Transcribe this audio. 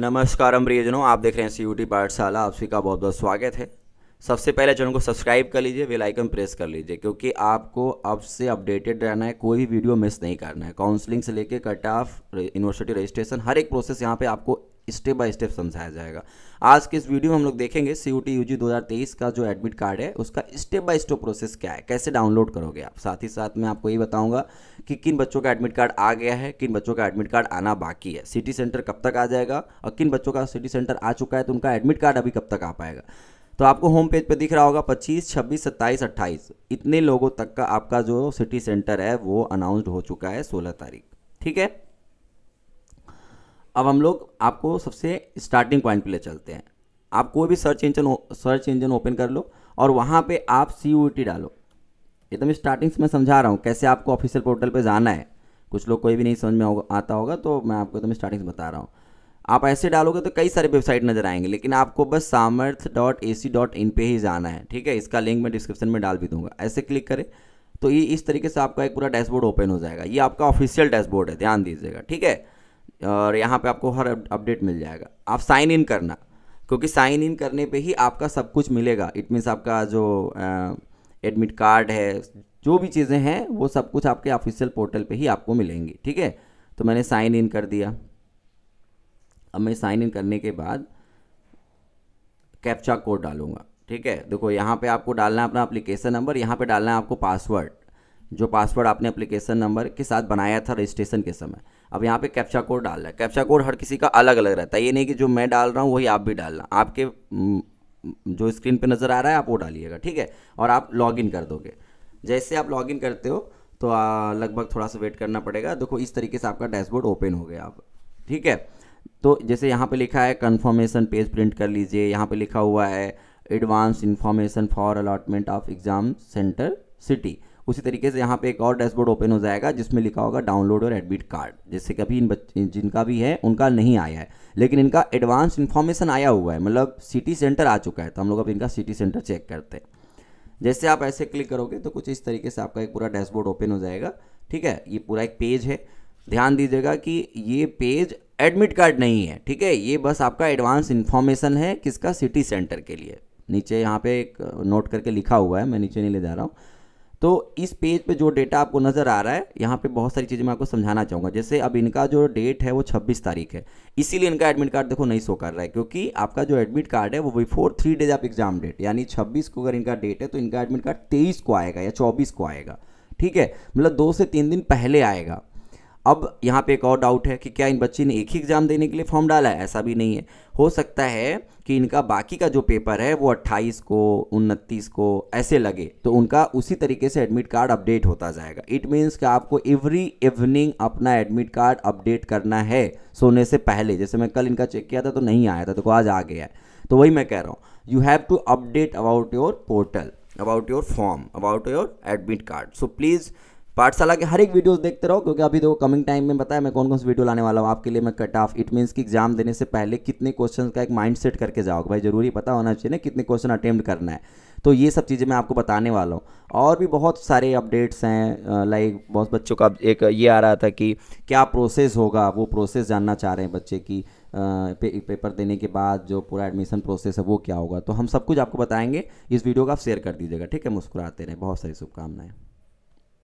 नमस्कार प्रियजनों आप देख रहे हैं सी यू पाठशाला आप सभी का बहुत बहुत स्वागत है सबसे पहले चैनल को सब्सक्राइब कर लीजिए बेल आइकन प्रेस कर लीजिए क्योंकि आपको अब से अपडेटेड रहना है कोई भी वीडियो मिस नहीं करना है काउंसलिंग से लेकर कट ऑफ यूनिवर्सिटी रजिस्ट्रेशन हर एक प्रोसेस यहाँ पे आपको स्टेप बाय स्टेप समझाया जाएगा आज के इस वीडियो में हम लोग देखेंगे C U T U G दो का जो एडमिट कार्ड है उसका स्टेप बाय स्टेप प्रोसेस क्या है कैसे डाउनलोड करोगे आप साथ ही साथ मैं आपको ये बताऊंगा कि किन बच्चों का एडमिट कार्ड आ गया है किन बच्चों का एडमिट कार्ड आना बाकी है सिटी सेंटर कब तक आ जाएगा और किन बच्चों का सिटी सेंटर आ चुका है तो उनका एडमिट कार्ड अभी कब तक आ पाएगा तो आपको होम पेज पे दिख रहा होगा 25, 26, 27, 28 इतने लोगों तक का आपका जो सिटी सेंटर है वो अनाउंस्ड हो चुका है 16 तारीख ठीक है अब हम लोग आपको सबसे स्टार्टिंग पॉइंट पे ले चलते हैं आप कोई भी search engine search engine open कर लो और वहाँ पे आप सी यू टी डालो एकदम तो स्टार्टिंग से मैं समझा रहा हूँ कैसे आपको ऑफिशियल पोर्टल पे जाना है कुछ लोग कोई भी नहीं समझ में होगा आता होगा तो मैं आपको एकदम तो स्टार्टिंग से बता रहा हूँ आप ऐसे डालोगे तो कई सारे वेबसाइट नज़र आएंगे लेकिन आपको बस सामर्थ dot A C dot in पर ही जाना है ठीक है इसका लिंक मैं डिस्क्रिप्शन में डाल भी दूंगा ऐसे क्लिक करें तो ये इस तरीके से आपका एक पूरा डैशबोर्ड ओपन हो जाएगा ये आपका ऑफिशियल डैशबोर्ड है ध्यान दीजिएगा ठीक है और यहाँ पे आपको हर अपडेट मिल जाएगा आप साइन इन करना क्योंकि साइन इन करने पे ही आपका सब कुछ मिलेगा इट मीन्स आपका जो एडमिट कार्ड है जो भी चीज़ें हैं वो सब कुछ आपके ऑफिशियल पोर्टल पे ही आपको मिलेंगी ठीक है तो मैंने साइन इन कर दिया अब मैं साइन इन करने के बाद कैप्चा कोड डालूंगा ठीक है देखो यहाँ पे आपको डालना है अपना अप्लीकेशन नंबर यहाँ पे डालना है आपको पासवर्ड जो पासवर्ड आपने एप्लीकेशन नंबर के साथ बनाया था रजिस्ट्रेशन के समय अब यहाँ पे कैप्चा कोड डाल रहा है कैप्चा कोड हर किसी का अलग अलग रहता है ये नहीं कि जो मैं डाल रहा हूँ वही आप भी डालना आपके जो स्क्रीन पे नज़र आ रहा है आप वो डालिएगा ठीक है और आप लॉगिन कर दोगे जैसे आप लॉगिन करते हो तो लगभग थोड़ा सा वेट करना पड़ेगा देखो इस तरीके से आपका डैशबोर्ड ओपन हो गया आप ठीक है तो जैसे यहाँ पर लिखा है कन्फर्मेशन पेज प्रिंट कर लीजिए यहाँ पर लिखा हुआ है advance information for allotment of exam centre city उसी तरीके से यहाँ पे एक और डैशबोर्ड ओपन हो जाएगा जिसमें लिखा होगा डाउनलोड और एडमिट कार्ड जिससे कभी इन बच्चे जिनका भी है उनका नहीं आया है लेकिन इनका एडवांस इन्फॉर्मेशन आया हुआ है मतलब सिटी सेंटर आ चुका है तो हम लोग अब इनका सिटी सेंटर चेक करते हैं जैसे आप ऐसे क्लिक करोगे तो कुछ इस तरीके से आपका एक पूरा डैशबोर्ड ओपन हो जाएगा ठीक है ये पूरा एक पेज है ध्यान दीजिएगा कि ये पेज एडमिट कार्ड नहीं है ठीक है ये बस आपका एडवांस इन्फॉर्मेशन है किसका सिटी सेंटर के लिए नीचे यहाँ पे एक नोट करके लिखा हुआ है मैं नीचे नहीं ले जा रहा हूँ तो इस पेज पे जो डेटा आपको नज़र आ रहा है यहाँ पे बहुत सारी चीज़ें मैं आपको समझाना चाहूँगा जैसे अब इनका जो डेट है वो 26 तारीख है इसीलिए इनका एडमिट कार्ड देखो नहीं शो कर रहा है क्योंकि आपका जो एडमिट कार्ड है वो बिफोर थ्री डेज आप एग्जाम डेट यानी 26 को अगर इनका डेट है तो इनका एडमिट कार्ड तेईस को आएगा या चौबीस को आएगा ठीक है मतलब दो से तीन दिन पहले आएगा अब यहाँ पे एक और डाउट है कि क्या इन बच्चे ने एक ही एग्ज़ाम देने के लिए फॉर्म डाला है ऐसा भी नहीं है हो सकता है कि इनका बाकी का जो पेपर है वो 28 को उनतीस को ऐसे लगे तो उनका उसी तरीके से एडमिट कार्ड अपडेट होता जाएगा इट मीन्स कि आपको एवरी इवनिंग अपना एडमिट कार्ड अपडेट करना है सोने से पहले जैसे मैं कल इनका चेक किया था तो नहीं आया था तो आज आ गया है तो वही मैं कह रहा हूँ you have to update about your portal about your form about your admit card so please Pathshala के हर एक वीडियोस देखते रहो क्योंकि अभी देखो कमिंग टाइम में बताया मैं कौन कौन से वीडियो लाने वाला हूँ आपके लिए मैं कट ऑफ इट मीन्स कि एग्जाम देने से पहले कितने क्वेश्चन का एक माइंड सेट करके जाओगे भाई जरूरी पता होना चाहिए ना कितने क्वेश्चन अटेम्प्ट करना है तो ये सब चीज़ें मैं आपको बताने वाला हूँ और भी बहुत सारे अपडेट्स हैं लाइक बहुत बच्चों का एक ये आ रहा था कि क्या प्रोसेस होगा वो प्रोसेस जानना चाह रहे हैं बच्चे की पे, पेपर देने के बाद जो पूरा एडमिशन प्रोसेस है वो क्या होगा तो हम सब कुछ आपको बताएंगे इस वीडियो का आप शेयर कर दीजिएगा ठीक है मुस्कुराते रहें बहुत सारी शुभकामनाएं